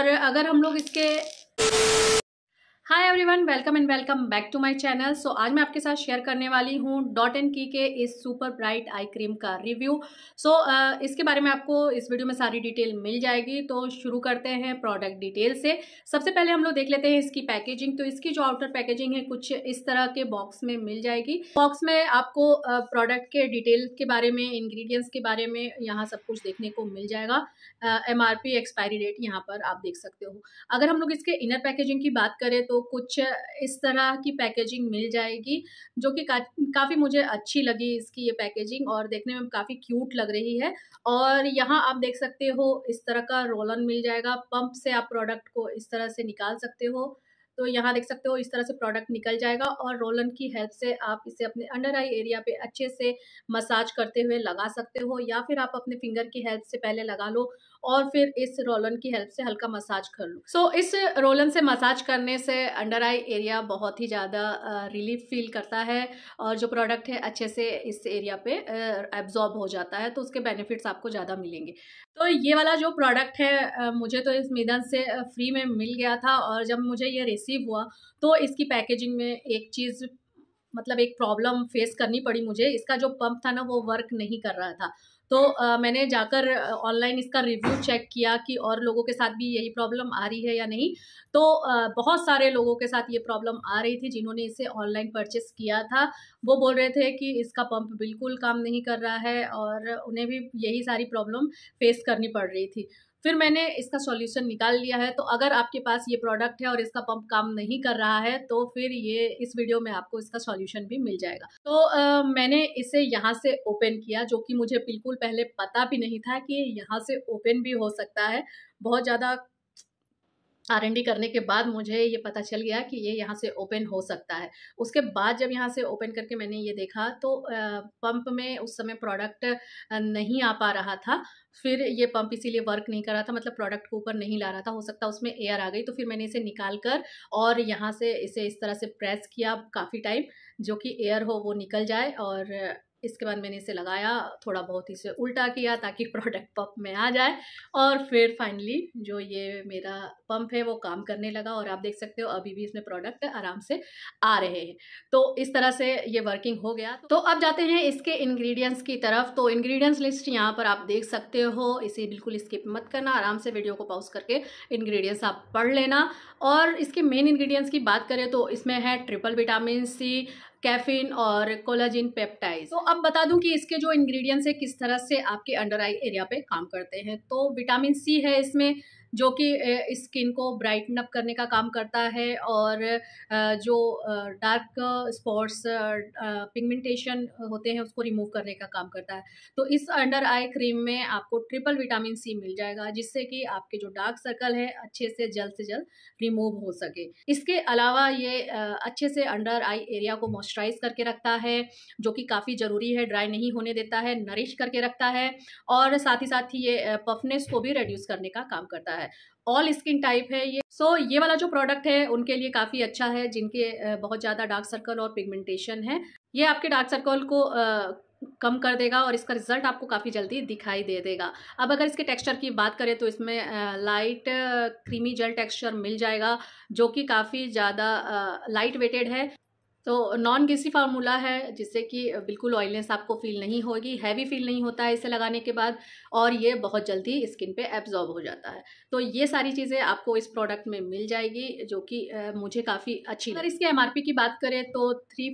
और अगर हम लोग इसके hi everyone welcome and welcome back to my channel so आज मैं आपके साथ शेयर करने वाली हूँ डॉट एंड की के इस सुपर ब्राइट आई क्रीम का रिव्यू सो so, uh, इसके बारे में आपको इस वीडियो में सारी डिटेल मिल जाएगी तो शुरू करते हैं प्रोडक्ट डिटेल से सबसे पहले हम लोग देख लेते हैं इसकी पैकेजिंग तो इसकी जो आउटर पैकेजिंग है कुछ इस तरह के बॉक्स में मिल जाएगी बॉक्स में आपको प्रोडक्ट के डिटेल के बारे में इन्ग्रीडियंट्स के बारे में यहाँ सब कुछ देखने को मिल जाएगा एम एक्सपायरी डेट यहाँ पर आप देख सकते हो अगर हम लोग इसके इनर पैकेजिंग की बात करें तो कुछ इस तरह की पैकेजिंग मिल जाएगी जो कि का, काफ़ी मुझे अच्छी लगी इसकी ये पैकेजिंग और देखने में काफ़ी क्यूट लग रही है और यहाँ आप देख सकते हो इस तरह का रोलन मिल जाएगा पंप से आप प्रोडक्ट को इस तरह से निकाल सकते हो तो यहाँ देख सकते हो इस तरह से प्रोडक्ट निकल जाएगा और रोलन की हेल्प से आप इसे अपने अंडर आई एरिया पे अच्छे से मसाज करते हुए लगा सकते हो या फिर आप अपने फिंगर की हेल्प से पहले लगा लो और फिर इस रोलन की हेल्प से हल्का मसाज कर लूँ सो so, इस रोलन से मसाज करने से अंडर आई एरिया बहुत ही ज़्यादा रिलीफ फील करता है और जो प्रोडक्ट है अच्छे से इस एरिया पे एब्जॉर्ब हो जाता है तो उसके बेनिफिट्स आपको ज़्यादा मिलेंगे तो ये वाला जो प्रोडक्ट है मुझे तो इस मैदान से फ्री में मिल गया था और जब मुझे ये रिसीव हुआ तो इसकी पैकेजिंग में एक चीज़ मतलब एक प्रॉब्लम फेस करनी पड़ी मुझे इसका जो पंप था ना वो वर्क नहीं कर रहा था तो आ, मैंने जाकर ऑनलाइन इसका रिव्यू चेक किया कि और लोगों के साथ भी यही प्रॉब्लम आ रही है या नहीं तो आ, बहुत सारे लोगों के साथ ये प्रॉब्लम आ रही थी जिन्होंने इसे ऑनलाइन परचेस किया था वो बोल रहे थे कि इसका पंप बिल्कुल काम नहीं कर रहा है और उन्हें भी यही सारी प्रॉब्लम फेस करनी पड़ रही थी फिर मैंने इसका सॉल्यूशन निकाल लिया है तो अगर आपके पास ये प्रोडक्ट है और इसका पंप काम नहीं कर रहा है तो फिर ये इस वीडियो में आपको इसका सॉल्यूशन भी मिल जाएगा तो आ, मैंने इसे यहाँ से ओपन किया जो कि मुझे बिल्कुल पहले पता भी नहीं था कि यहाँ से ओपन भी हो सकता है बहुत ज़्यादा आर एन डी करने के बाद मुझे ये पता चल गया कि ये यहाँ से ओपन हो सकता है उसके बाद जब यहाँ से ओपन करके मैंने ये देखा तो पंप में उस समय प्रोडक्ट नहीं आ पा रहा था फिर ये पंप इसीलिए वर्क नहीं कर रहा था मतलब प्रोडक्ट को ऊपर नहीं ला रहा था हो सकता उसमें एयर आ गई तो फिर मैंने इसे निकाल कर और यहाँ से इसे इस तरह से प्रेस किया काफ़ी टाइम जो कि एयर हो वो निकल जाए और इसके बाद मैंने इसे लगाया थोड़ा बहुत इसे उल्टा किया ताकि प्रोडक्ट पंप में आ जाए और फिर फाइनली जो ये मेरा पंप है वो काम करने लगा और आप देख सकते हो अभी भी इसमें प्रोडक्ट आराम से आ रहे हैं तो इस तरह से ये वर्किंग हो गया तो अब जाते हैं इसके इंग्रेडिएंट्स की तरफ तो इंग्रेडिएंट्स लिस्ट यहाँ पर आप देख सकते हो इसे बिल्कुल स्किप मत करना आराम से वीडियो को पॉज करके इन्ग्रीडियंट्स आप पढ़ लेना और इसके मेन इन्ग्रीडियंट्स की बात करें तो इसमें है ट्रिपल विटामिन सी कैफीन और कोलाजिन पेप्टाइड तो अब बता दूं कि इसके जो इंग्रेडिएंट्स है किस तरह से आपके अंडर आई एरिया पे काम करते हैं तो विटामिन सी है इसमें जो कि स्किन को ब्राइटन अप करने का काम करता है और जो डार्क स्पॉट्स पिगमेंटेशन होते हैं उसको रिमूव करने का काम करता है तो इस अंडर आई क्रीम में आपको ट्रिपल विटामिन सी मिल जाएगा जिससे कि आपके जो डार्क सर्कल है अच्छे से जल्द से जल्द रिमूव हो सके इसके अलावा ये अच्छे से अंडर आई एरिया को मॉइस्चराइज करके रखता है जो कि काफ़ी ज़रूरी है ड्राई नहीं होने देता है नरिश करके रखता है और साथ ही साथ ही ये पफनेस को भी रेड्यूस करने का काम करता है है ऑल स्किन टाइप है ये सो so, ये वाला जो प्रोडक्ट है उनके लिए काफ़ी अच्छा है जिनके बहुत ज़्यादा डार्क सर्कल और पिगमेंटेशन है ये आपके डार्क सर्कल को आ, कम कर देगा और इसका रिजल्ट आपको काफ़ी जल्दी दिखाई दे देगा अब अगर इसके टेक्सचर की बात करें तो इसमें लाइट क्रीमी जेल टेक्सचर मिल जाएगा जो कि काफ़ी ज़्यादा लाइट वेटेड है तो नॉन ग्रीसी फार्मूला है जिससे कि बिल्कुल ऑयलनेस आपको फील नहीं होगी हैवी फील नहीं होता है इसे लगाने के बाद और ये बहुत जल्दी स्किन पे एब्जॉर्ब हो जाता है तो ये सारी चीज़ें आपको इस प्रोडक्ट में मिल जाएगी जो कि मुझे काफ़ी अच्छी अगर इसके एम की बात करें तो थ्री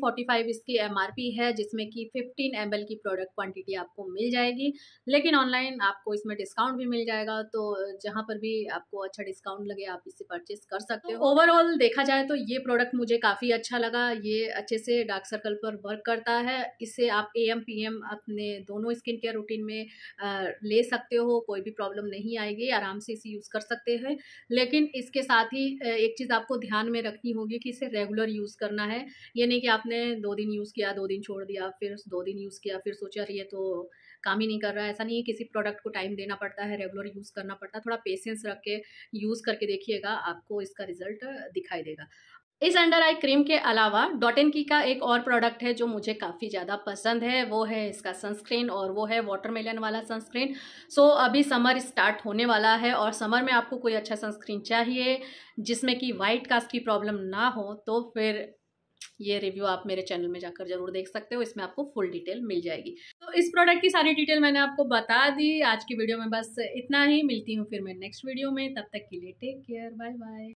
इसकी एम है जिसमें कि फिफ्टीन एम की प्रोडक्ट क्वान्टिटी आपको मिल जाएगी लेकिन ऑनलाइन आपको इसमें डिस्काउंट भी मिल जाएगा तो जहाँ पर भी आपको अच्छा डिस्काउंट लगे आप इसे परचेस कर सकते तो हो ओवरऑल देखा जाए तो ये प्रोडक्ट मुझे काफ़ी अच्छा लगा ये ये अच्छे से डार्क सर्कल पर वर्क करता है इससे आप ए एम पी एम अपने दोनों स्किन केयर रूटीन में ले सकते हो कोई भी प्रॉब्लम नहीं आएगी आराम से इसे यूज़ कर सकते हैं लेकिन इसके साथ ही एक चीज़ आपको ध्यान में रखनी होगी कि इसे रेगुलर यूज़ करना है ये नहीं कि आपने दो दिन यूज़ किया दो दिन छोड़ दिया फिर दो दिन यूज़ किया फिर सोचा ये तो काम ही नहीं कर रहा है ऐसा नहीं है किसी प्रोडक्ट को टाइम देना पड़ता है रेगुलर यूज़ करना पड़ता है थोड़ा पेशेंस रख के यूज़ करके देखिएगा आपको इसका रिज़ल्ट दिखाई देगा इस अंडर आई क्रीम के अलावा डॉट एन की का एक और प्रोडक्ट है जो मुझे काफ़ी ज़्यादा पसंद है वो है इसका सनस्क्रीन और वो है वाटरमेलन वाला सनस्क्रीन सो so, अभी समर स्टार्ट होने वाला है और समर में आपको कोई अच्छा सनस्क्रीन चाहिए जिसमें कि वाइट कास्ट की प्रॉब्लम ना हो तो फिर ये रिव्यू आप मेरे चैनल में जाकर जरूर देख सकते हो इसमें आपको फुल डिटेल मिल जाएगी तो इस प्रोडक्ट की सारी डिटेल मैंने आपको बता दी आज की वीडियो में बस इतना ही मिलती हूँ फिर मैं नेक्स्ट वीडियो में तब तक के लिए टेक केयर बाय बाय